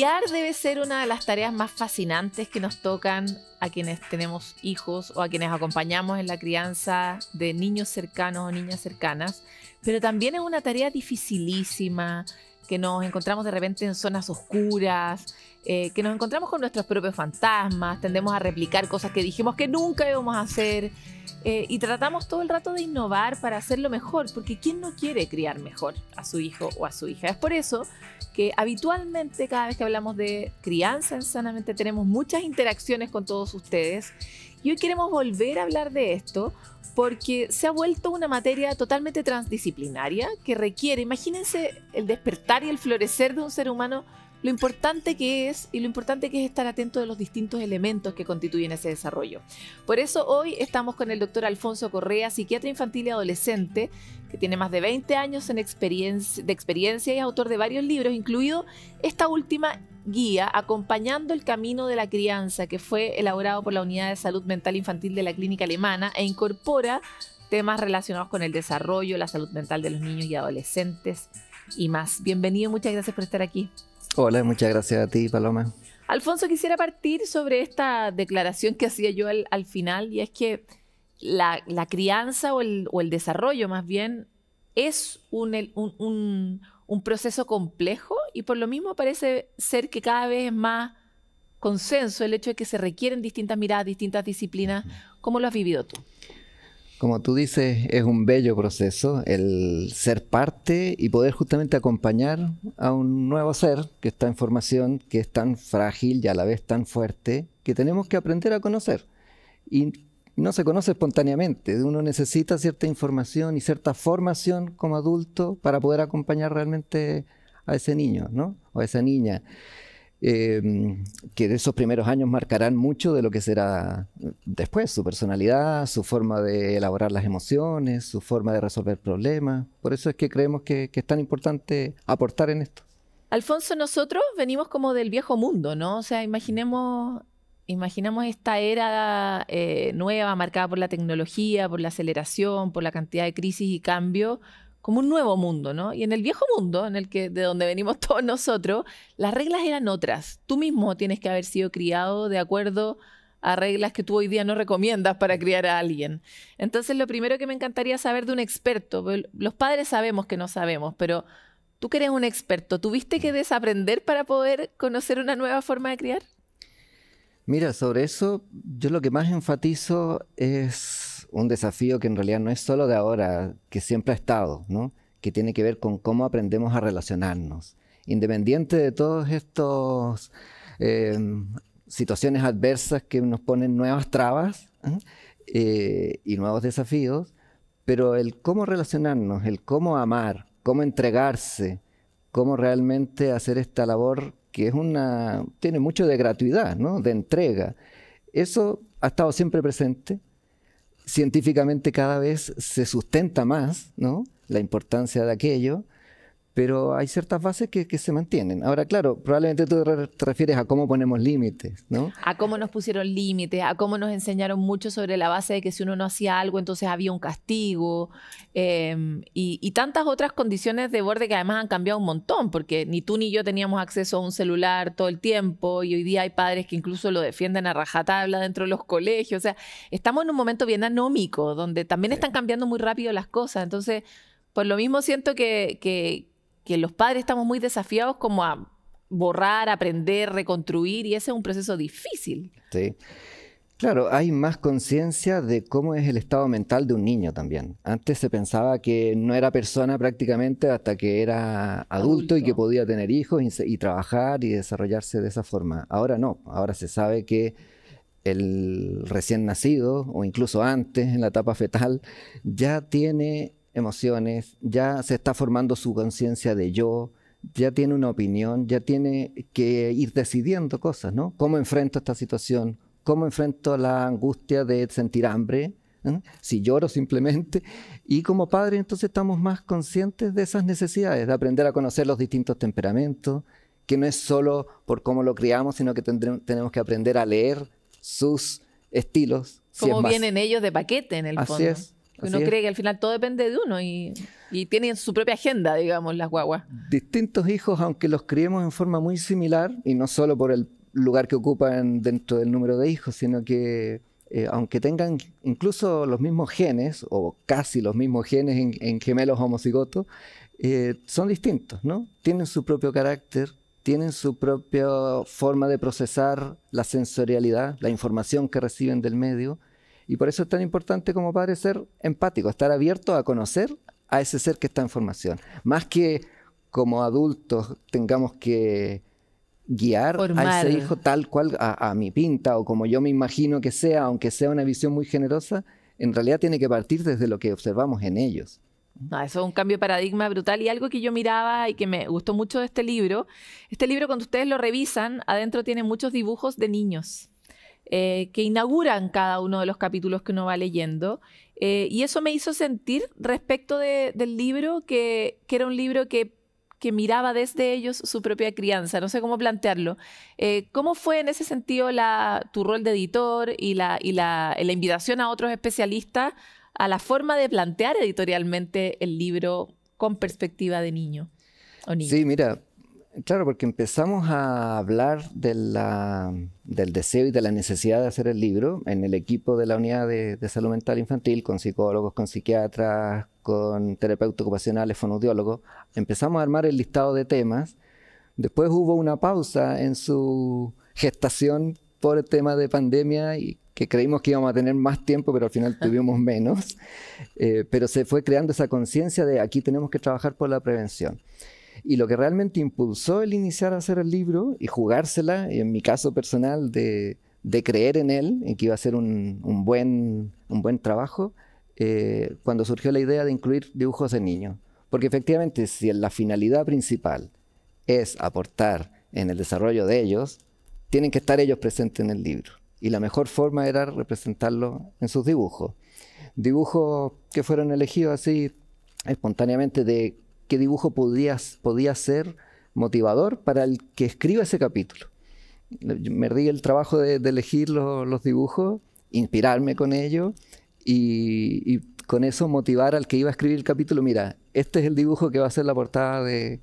Criar debe ser una de las tareas más fascinantes que nos tocan a quienes tenemos hijos o a quienes acompañamos en la crianza de niños cercanos o niñas cercanas, pero también es una tarea dificilísima, que nos encontramos de repente en zonas oscuras, eh, que nos encontramos con nuestros propios fantasmas, tendemos a replicar cosas que dijimos que nunca íbamos a hacer eh, y tratamos todo el rato de innovar para hacerlo mejor, porque ¿quién no quiere criar mejor a su hijo o a su hija? Es por eso que habitualmente cada vez que hablamos de crianza en Sanamente tenemos muchas interacciones con todos ustedes y hoy queremos volver a hablar de esto porque se ha vuelto una materia totalmente transdisciplinaria que requiere, imagínense el despertar y el florecer de un ser humano lo importante que es y lo importante que es estar atento de los distintos elementos que constituyen ese desarrollo. Por eso hoy estamos con el doctor Alfonso Correa, psiquiatra infantil y adolescente, que tiene más de 20 años de experiencia y es autor de varios libros, incluido esta última guía acompañando el camino de la crianza que fue elaborado por la Unidad de Salud Mental Infantil de la Clínica Alemana e incorpora temas relacionados con el desarrollo, la salud mental de los niños y adolescentes y más. Bienvenido, muchas gracias por estar aquí. Hola, muchas gracias a ti, Paloma. Alfonso, quisiera partir sobre esta declaración que hacía yo al, final, y es que la, crianza o el, desarrollo más bien es un, un, proceso complejo y por lo mismo parece ser que cada vez es más consenso el hecho de que se requieren distintas miradas, distintas disciplinas. ¿Cómo lo has vivido tú? Como tú dices, es un bello proceso el ser parte y poder justamente acompañar a un nuevo ser que está en formación, que es tan frágil y a la vez tan fuerte, que tenemos que aprender a conocer. Y no se conoce espontáneamente, uno necesita cierta información y cierta formación como adulto para poder acompañar realmente a ese niño, O a esa niña. Em, que de esos primeros años marcarán mucho de lo que será después, su personalidad, su forma de elaborar las emociones, su forma de resolver problemas. Por eso es que creemos que, es tan importante aportar en esto. Alfonso, nosotros venimos como del viejo mundo, ¿no? O sea, imaginemos imaginamos esta era eh, nueva marcada por la tecnología, por la aceleración, por la cantidad de crisis y cambio como un nuevo mundo, ¿no? Y en el viejo mundo, en el que de donde venimos todos nosotros, las reglas eran otras. Tú mismo tienes que haber sido criado de acuerdo a reglas que tú hoy día no recomiendas para criar a alguien. Entonces, lo primero que me encantaría saber de un experto, los padres sabemos que no sabemos, pero tú que eres un experto, ¿tuviste que desaprender para poder conocer una nueva forma de criar? Mira, sobre eso, yo lo que más enfatizo es un desafío que en realidad no es solo de ahora, que siempre ha estado, que tiene que ver con cómo aprendemos a relacionarnos. Independiente de todas estas em, situaciones adversas que nos ponen nuevas trabas ¿eh? Eh, y nuevos desafíos, pero el cómo relacionarnos, el cómo amar, cómo entregarse, cómo realmente hacer esta labor que es una, tiene mucho de gratuidad, ¿no? de entrega. Eso ha estado siempre presente científicamente cada vez se sustenta más ¿no? la importancia de aquello pero hay ciertas bases que, se mantienen. Ahora, claro, probablemente tú te refieres a cómo ponemos límites, ¿no? A cómo nos pusieron límites, a cómo nos enseñaron mucho sobre la base de que si uno no hacía algo, entonces había un castigo, em, y, tantas otras condiciones de borde que además han cambiado un montón, porque ni tú ni yo teníamos acceso a un celular todo el tiempo, y hoy día hay padres que incluso lo defienden a rajatabla dentro de los colegios, o sea, estamos en un momento bien anómico, donde también están cambiando muy rápido las cosas, entonces... Por lo mismo siento que que los padres estamos muy desafiados como a borrar, aprender, reconstruir, y ese es un proceso difícil. Sí. Claro, hay más conciencia de cómo es el estado mental de un niño también. Antes se pensaba que no era persona prácticamente hasta que era adulto, y que podía tener hijos y, trabajar y desarrollarse de esa forma. Ahora no, ahora se sabe que el recién nacido o incluso antes en la etapa fetal ya tiene emociones, ya se está formando su conciencia de yo, ya tiene una opinión, ya tiene que ir decidiendo cosas, ¿no? ¿Cómo enfrento esta situación? ¿Cómo enfrento la angustia de sentir hambre? ¿Mm? Si lloro simplemente. Y como padre entonces estamos más conscientes de esas necesidades, de aprender a conocer los distintos temperamentos, que no es solo por cómo lo criamos, sino que tenemos que aprender a leer sus estilos. Si vienen ellos de paquete en el Así Es. Uno cree que al final todo depende de uno y, tienen su propia agenda, digamos, las guaguas. Distintos hijos, aunque los criemos en forma muy similar, y no solo por el lugar que ocupan dentro del número de hijos, sino que eh, aunque tengan incluso los mismos genes, o casi los mismos genes en, gemelos homocigotos, eh, son distintos, ¿no? Tienen su propio carácter, tienen su propia forma de procesar la sensorialidad, la información que reciben del medio, y por eso es tan importante como padre ser empático, estar abierto a conocer a ese ser que está en formación. Más que como adultos tengamos que guiar a ese hijo tal cual a, mi pinta o como yo me imagino que sea, aunque sea una visión muy generosa, en realidad tiene que partir desde lo que observamos en ellos. eso es un cambio de paradigma brutal y algo que yo miraba y que me gustó mucho de este libro. Este libro, cuando ustedes lo revisan, adentro tiene muchos dibujos de niños. Eh, que inauguran cada uno de los capítulos que uno va leyendo. Eh, y eso me hizo sentir respecto del libro que, era un libro que, miraba desde ellos su propia crianza. No sé cómo plantearlo. Eh, ¿Cómo fue en ese sentido la, tu rol de editor y, la, invitación a otros especialistas a la forma de plantear editorialmente el libro con perspectiva de niño? niño? Sí, mira, Claro, porque empezamos a hablar de la, del deseo y de la necesidad de hacer el libro en el equipo de la unidad de, salud mental infantil, con psicólogos, con psiquiatras, con terapeutas ocupacionales, fonoaudiólogos. Empezamos a armar el listado de temas. Después hubo una pausa en su gestación por el tema de pandemia y que creímos que íbamos a tener más tiempo, pero al final tuvimos menos. Eh, pero se fue creando esa conciencia de aquí tenemos que trabajar por la prevención. Y lo que realmente impulsó el iniciar a hacer el libro y jugársela, en mi caso personal, de, creer en él, en que iba a ser un, buen, un buen trabajo, eh, cuando surgió la idea de incluir dibujos de niños. Porque efectivamente, si la finalidad principal es aportar en el desarrollo de ellos, tienen que estar ellos presentes en el libro. Y la mejor forma era representarlo en sus dibujos. Dibujos que fueron elegidos así espontáneamente de qué dibujo podía, podía ser motivador para el que escriba ese capítulo. Me di el trabajo de, elegir los dibujos, inspirarme con ellos y, con eso motivar al que iba a escribir el capítulo, mira, este es el dibujo que va a ser la portada de,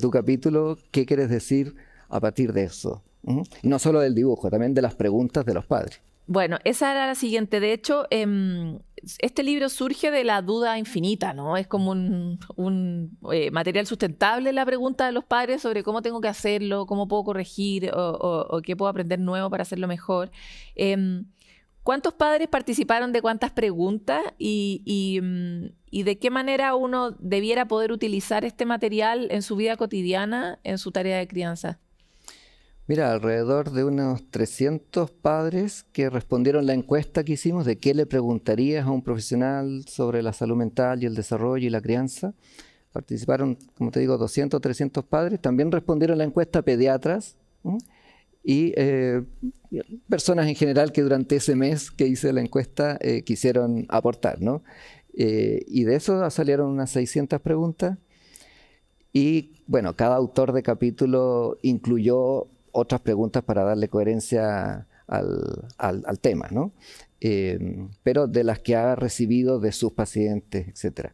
tu capítulo, ¿qué quieres decir a partir de eso? ¿Mm? no solo del dibujo, también de las preguntas de los padres. Bueno, esa era la siguiente. De hecho, em, este libro surge de la duda infinita, ¿no? Es como un, eh, material sustentable la pregunta de los padres sobre cómo tengo que hacerlo, cómo puedo corregir o, qué puedo aprender nuevo para hacerlo mejor. Em, ¿Cuántos padres participaron de cuántas preguntas mm, y, de qué manera uno debiera poder utilizar este material en su vida cotidiana, en su tarea de crianza? Mira, alrededor de unos 300 padres que respondieron la encuesta que hicimos de qué le preguntarías a un profesional sobre la salud mental y el desarrollo y la crianza. Participaron, como te digo, 200, 300 padres. También respondieron la encuesta pediatras y eh, personas en general que durante ese mes que hice la encuesta eh, quisieron aportar, ¿no? Eh, y de eso salieron unas 600 preguntas. Y bueno, cada autor de capítulo incluyó otras preguntas para darle coherencia al, al, tema, ¿no? Eh, pero de las que ha recibido de sus pacientes, etc.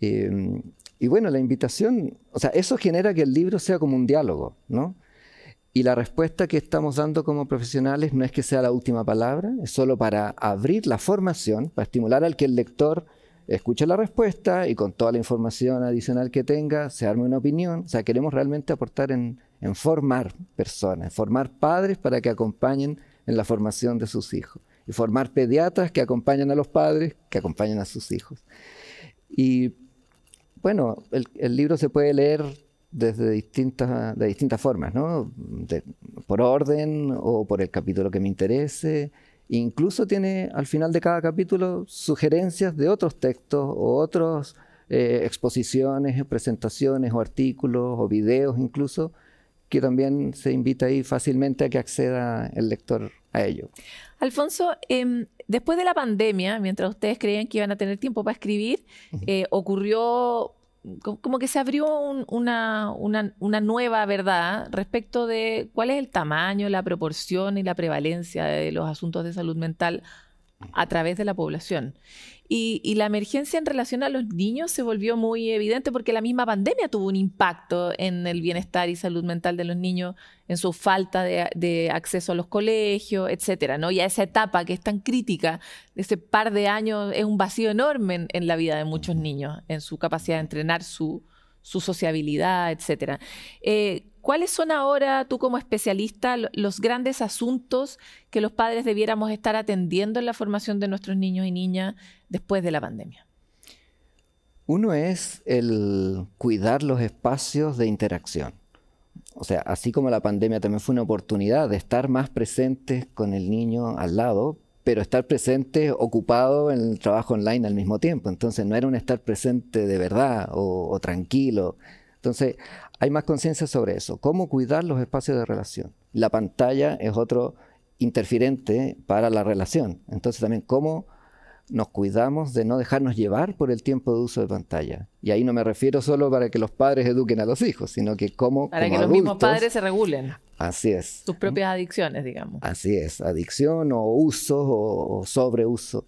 Eh, y bueno, la invitación, o sea, eso genera que el libro sea como un diálogo, ¿no? Y la respuesta que estamos dando como profesionales no es que sea la última palabra, es solo para abrir la formación, para estimular al que el lector escuche la respuesta y con toda la información adicional que tenga se arme una opinión. O sea, queremos realmente aportar en, en formar personas, formar padres para que acompañen en la formación de sus hijos y formar pediatras que acompañen a los padres, que acompañen a sus hijos. Y bueno, el, libro se puede leer desde distintas, de distintas formas, ¿no? por orden o por el capítulo que me interese. Incluso tiene al final de cada capítulo sugerencias de otros textos o otras eh, exposiciones, presentaciones o artículos o videos incluso que también se invita ahí fácilmente a que acceda el lector a ello. Alfonso, em, después de la pandemia, mientras ustedes creían que iban a tener tiempo para escribir, eh, ocurrió como que se abrió una, una, nueva verdad respecto de cuál es el tamaño, la proporción y la prevalencia de los asuntos de salud mental a través de la población. Y, la emergencia en relación a los niños se volvió muy evidente porque la misma pandemia tuvo un impacto en el bienestar y salud mental de los niños, en su falta de, acceso a los colegios, etcétera, ¿no? Y a esa etapa que es tan crítica, ese par de años es un vacío enorme en la vida de muchos niños, en su capacidad de entrenar su, su sociabilidad, etcétera. Eh, ¿Cuáles son ahora, tú como especialista, los grandes asuntos que los padres debiéramos estar atendiendo en la formación de nuestros niños y niñas después de la pandemia? Uno es el cuidar los espacios de interacción. O sea, así como la pandemia también fue una oportunidad de estar más presentes con el niño al lado, pero estar presente ocupado en el trabajo online al mismo tiempo. Entonces no era un estar presente de verdad o, tranquilo. Entonces hay más conciencia sobre eso. ¿Cómo cuidar los espacios de relación? La pantalla es otro interferente para la relación. Entonces también cómo nos cuidamos de no dejarnos llevar por el tiempo de uso de pantalla. Y ahí no me refiero solo para que los padres eduquen a los hijos, sino que cómo Para que los mismos padres se regulen. Así es. Sus propias adicciones, digamos. Así es, adicción o uso o, sobreuso.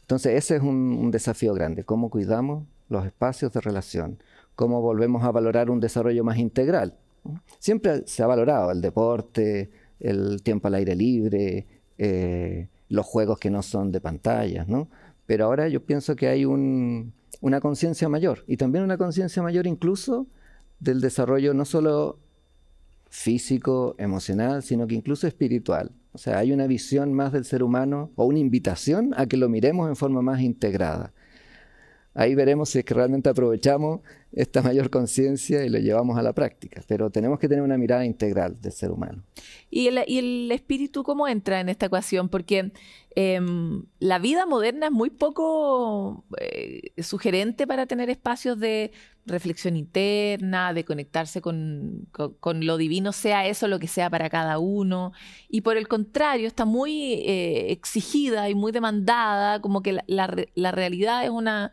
Entonces, ese es un, desafío grande, cómo cuidamos los espacios de relación, cómo volvemos a valorar un desarrollo más integral. Siempre se ha valorado el deporte, el tiempo al aire libre, eh, los juegos que no son de pantallas, ¿no? Pero ahora yo pienso que hay una conciencia mayor y también una conciencia mayor incluso del desarrollo no solo físico, emocional, sino que incluso espiritual. O sea, hay una visión más del ser humano o una invitación a que lo miremos en forma más integrada. Ahí veremos si es que realmente aprovechamos esta mayor conciencia y lo llevamos a la práctica. Pero tenemos que tener una mirada integral del ser humano. ¿Y el, espíritu cómo entra en esta ecuación? Porque em, la vida moderna es muy poco eh, sugerente para tener espacios de reflexión interna, de conectarse con, lo divino, sea eso lo que sea para cada uno. Y por el contrario, está muy eh, exigida y muy demandada, como que la realidad es una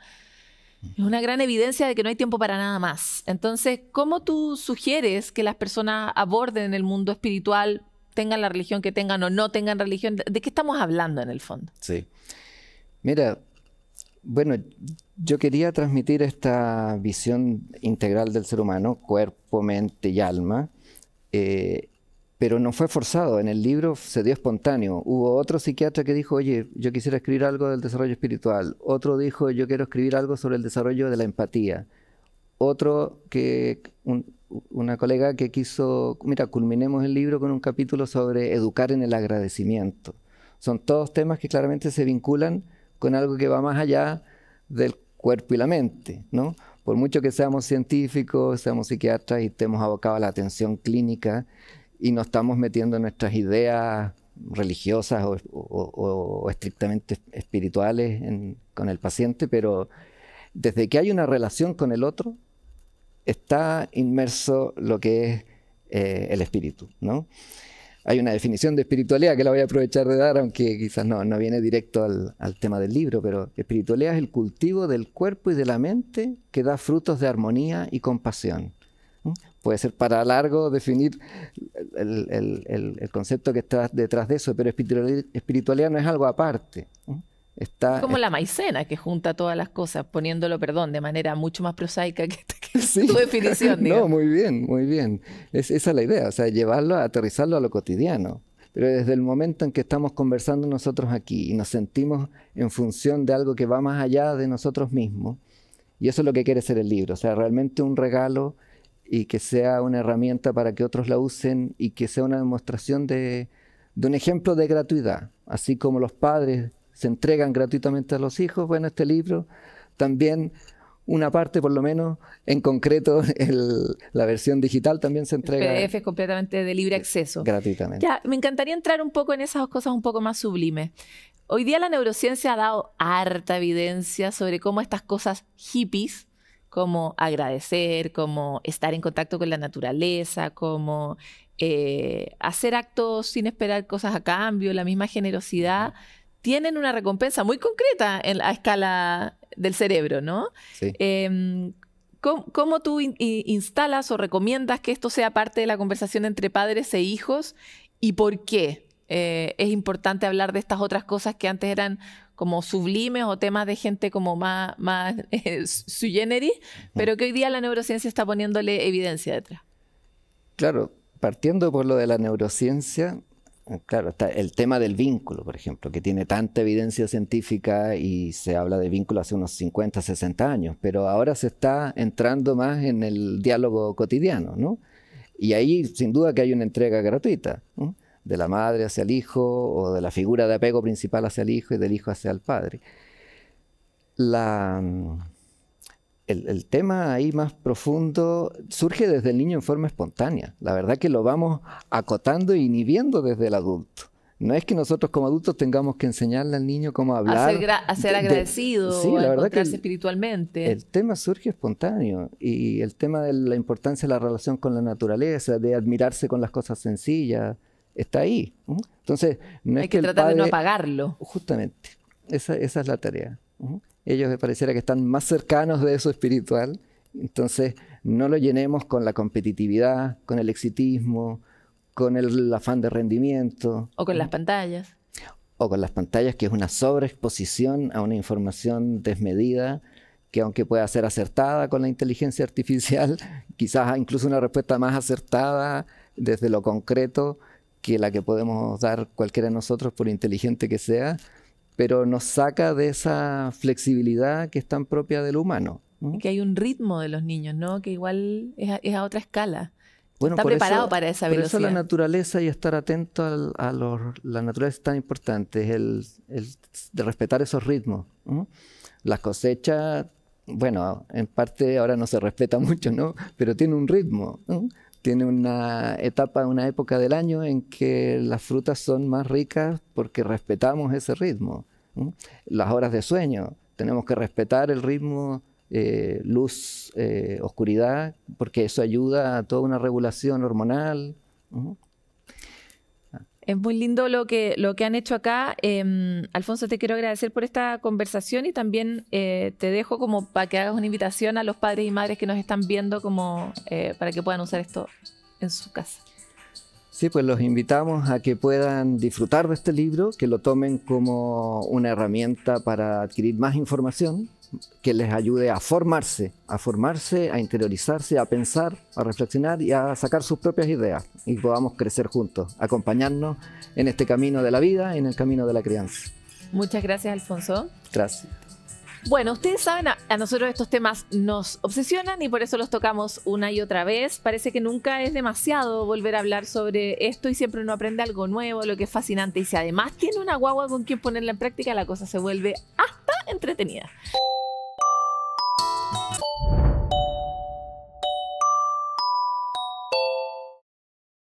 es una gran evidencia de que no hay tiempo para nada más. Entonces, ¿cómo tú sugieres que las personas aborden el mundo espiritual, tengan la religión que tengan o no tengan religión? ¿De qué estamos hablando en el fondo? Sí. Mira, bueno, yo quería transmitir esta visión integral del ser humano, cuerpo, mente y alma, eh, pero no fue forzado, en el libro se dio espontáneo. Hubo otro psiquiatra que dijo, oye, yo quisiera escribir algo del desarrollo espiritual. Otro dijo, yo quiero escribir algo sobre el desarrollo de la empatía. Otro que, una colega que quiso, mira, culminemos el libro con un capítulo sobre educar en el agradecimiento. Son todos temas que claramente se vinculan con algo que va más allá del cuerpo y la mente, ¿no? Por mucho que seamos científicos, seamos psiquiatras y estemos abocados a la atención clínica, y no estamos metiendo nuestras ideas religiosas o, estrictamente espirituales con el paciente, pero desde que hay una relación con el otro, está inmerso lo que es eh, el espíritu. ¿no? Hay una definición de espiritualidad que la voy a aprovechar de dar, aunque quizás no, no viene directo al, tema del libro, pero espiritualidad es el cultivo del cuerpo y de la mente que da frutos de armonía y compasión. Puede ser para largo definir el, concepto que está detrás de eso, pero espiritualidad no es algo aparte. Está, es como la maicena que junta todas las cosas, poniéndolo, perdón, de manera mucho más prosaica que, tu definición. No, muy bien, muy bien. Es, esa es la idea, o sea, llevarlo, aterrizarlo a lo cotidiano. Pero desde el momento en que estamos conversando nosotros aquí y nos sentimos en función de algo que va más allá de nosotros mismos, y eso es lo que quiere ser el libro, o sea, realmente un regalo y que sea una herramienta para que otros la usen y que sea una demostración de, un ejemplo de gratuidad. Así como los padres se entregan gratuitamente a los hijos, bueno, este libro también una parte, por lo menos, en concreto, la versión digital también se entrega. El PDF es completamente de libre acceso. Gratuitamente. Ya, me encantaría entrar un poco en esas cosas un poco más sublimes. Hoy día la neurociencia ha dado harta evidencia sobre cómo estas cosas hippies como agradecer, como estar en contacto con la naturaleza, como eh, hacer actos sin esperar cosas a cambio, la misma generosidad, tienen una recompensa muy concreta a escala del cerebro, ¿no? Sí. Em, ¿cómo, tú instalas o recomiendas que esto sea parte de la conversación entre padres e hijos y por qué eh, es importante hablar de estas otras cosas que antes eran como sublimes o temas de gente como más, más su eh, sui generis, pero que hoy día la neurociencia está poniéndole evidencia detrás. Claro, partiendo por lo de la neurociencia, claro, está el tema del vínculo, por ejemplo, que tiene tanta evidencia científica y se habla de vínculo hace unos 50, 60 años, pero ahora se está entrando más en el diálogo cotidiano, ¿no? Y ahí sin duda que hay una entrega gratuita. ¿no? de la madre hacia el hijo o de la figura de apego principal hacia el hijo y del hijo hacia el padre. La, el, tema ahí más profundo surge desde el niño en forma espontánea. La verdad que lo vamos acotando e inhibiendo desde el adulto. No es que nosotros como adultos tengamos que enseñarle al niño cómo hablar. A ser, agradecido, la verdad que espiritualmente. El tema surge espontáneo y el tema de la importancia de la relación con la naturaleza, de admirarse con las cosas sencillas, está ahí. Entonces, no hay es que, que tratar de no apagarlo. Justamente, esa, esa es la tarea. Ellos pareciera que están más cercanos de eso espiritual, entonces no lo llenemos con la competitividad, con el exitismo, con el afán de rendimiento. O con las pantallas. O con las pantallas, que es una sobreexposición a una información desmedida, que aunque pueda ser acertada con la inteligencia artificial, quizás incluso una respuesta más acertada desde lo concreto, que la que podemos dar cualquiera de nosotros, por inteligente que sea, pero nos saca de esa flexibilidad que es tan propia del humano. Que hay un ritmo de los niños, ¿no? Que igual es a, otra escala. Está preparado para esa velocidad. Por eso la naturaleza y estar atento a la naturaleza es tan importante, es el, de respetar esos ritmos. Las cosechas, bueno, en parte ahora no se respeta mucho, ¿no? Pero tiene un ritmo tiene una etapa, una época del año en que las frutas son más ricas porque respetamos ese ritmo. Las horas de sueño, tenemos que respetar el ritmo eh, luz, eh, oscuridad, porque eso ayuda a toda una regulación hormonal. Es muy lindo lo que, lo que han hecho acá. Em, Alfonso, te quiero agradecer por esta conversación y también eh, te dejo como para que hagas una invitación a los padres y madres que nos están viendo como, eh, para que puedan usar esto en su casa. Sí, pues los invitamos a que puedan disfrutar de este libro, que lo tomen como una herramienta para adquirir más información, que les ayude a formarse, a formarse, a interiorizarse, a pensar, a reflexionar y a sacar sus propias ideas y podamos crecer juntos, acompañarnos en este camino de la vida, y en el camino de la crianza. Muchas gracias, Alfonso. Gracias. Bueno, ustedes saben, a, nosotros estos temas nos obsesionan y por eso los tocamos una y otra vez. Parece que nunca es demasiado volver a hablar sobre esto y siempre uno aprende algo nuevo, lo que es fascinante. Y si además tiene una guagua con quien ponerla en práctica, la cosa se vuelve hasta entretenida.